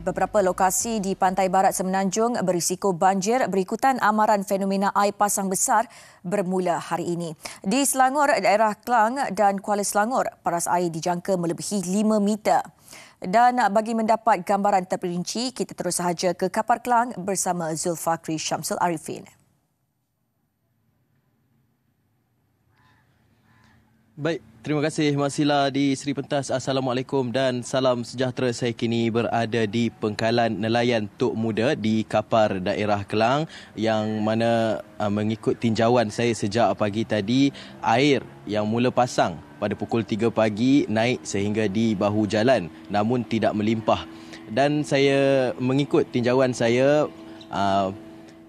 Beberapa lokasi di Pantai Barat Semenanjung berisiko banjir berikutan amaran fenomena air pasang besar bermula hari ini. Di Selangor, daerah Kelang dan Kuala Selangor, paras air dijangka melebihi 5 meter. Dan bagi mendapat gambaran terperinci, kita terus sahaja ke Kapar Kelang bersama Zulfakri Syamsul Arifin. Baik, terima kasih Masila di Seri Pentas. Assalamualaikum dan salam sejahtera. Saya kini berada di Pengkalan Nelayan Tok Muda di Kapar Daerah Kelang yang mana uh, mengikut tinjauan saya sejak pagi tadi, air yang mula pasang pada pukul 3 pagi naik sehingga di bahu jalan namun tidak melimpah. Dan saya mengikut tinjauan saya uh,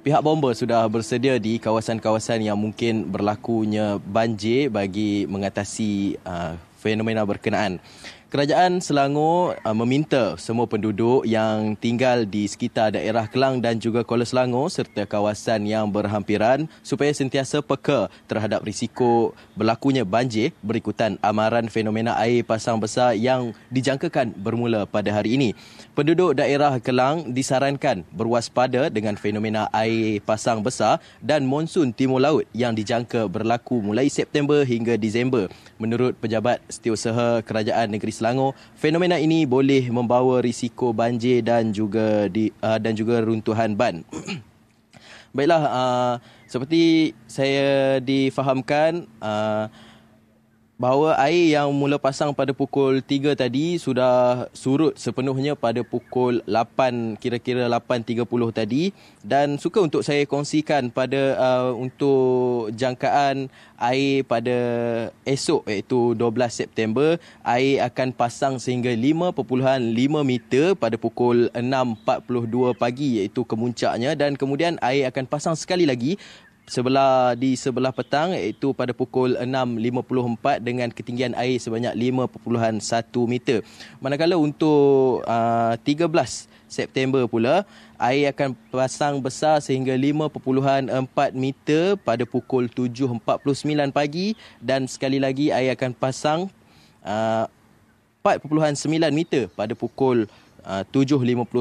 pihak bomber sudah bersedia di kawasan-kawasan yang mungkin berlakunya banjir bagi mengatasi uh, fenomena berkenaan. Kerajaan Selangor uh, meminta semua penduduk yang tinggal di sekitar daerah Kelang dan juga Kuala Selangor serta kawasan yang berhampiran supaya sentiasa peka terhadap risiko berlakunya banjir berikutan amaran fenomena air pasang besar yang dijangkakan bermula pada hari ini. Penduduk daerah Kelang disarankan berwaspada dengan fenomena air pasang besar dan monsun timur laut yang dijangka berlaku mulai September hingga Disember. Menurut Pejabat Setiausaha Kerajaan Negeri Selangor. Fenomena ini boleh membawa risiko banjir dan juga di, uh, dan juga runtuhan ban. Baiklah, uh, seperti saya difahamkan, uh, bahawa air yang mula pasang pada pukul 3 tadi sudah surut sepenuhnya pada pukul 8 kira-kira 8.30 tadi dan suka untuk saya kongsikan pada uh, untuk jangkaan air pada esok iaitu 12 September air akan pasang sehingga 5.5 meter pada pukul 6.42 pagi iaitu kemuncaknya dan kemudian air akan pasang sekali lagi sebelah di sebelah petang iaitu pada pukul 6.54 dengan ketinggian air sebanyak 5.1 meter. Manakala untuk uh, ah, 13 September pula air akan pasang besar sehingga 5.4 meter pada pukul 7.49 pagi dan sekali lagi air akan pasang ah, uh, 4.9 meter pada pukul uh, 7.59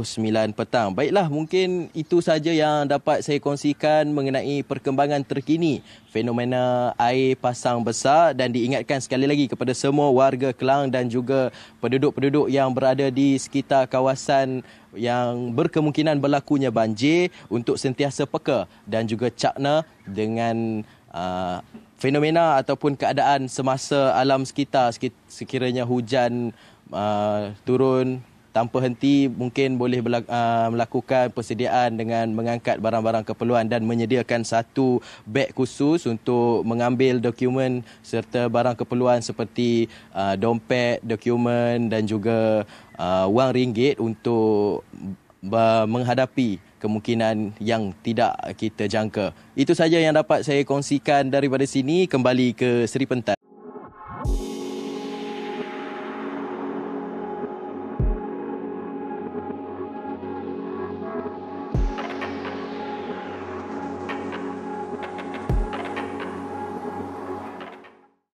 petang. Baiklah, mungkin itu saja yang dapat saya kongsikan mengenai perkembangan terkini fenomena air pasang besar dan diingatkan sekali lagi kepada semua warga Kelang dan juga penduduk-penduduk yang berada di sekitar kawasan yang berkemungkinan berlakunya banjir untuk sentiasa peka dan juga cakna dengan uh, fenomena ataupun keadaan semasa alam sekitar sekiranya hujan uh, turun tanpa henti mungkin boleh berla- uh, ah, melakukan persediaan dengan mengangkat barang-barang keperluan dan menyediakan satu beg khusus untuk mengambil dokumen serta barang keperluan seperti uh, dompet, dokumen dan juga uh, wang ringgit untuk menghadapi kemungkinan yang tidak kita jangka. Itu saja yang dapat saya kongsikan daripada sini kembali ke Seri Pentas.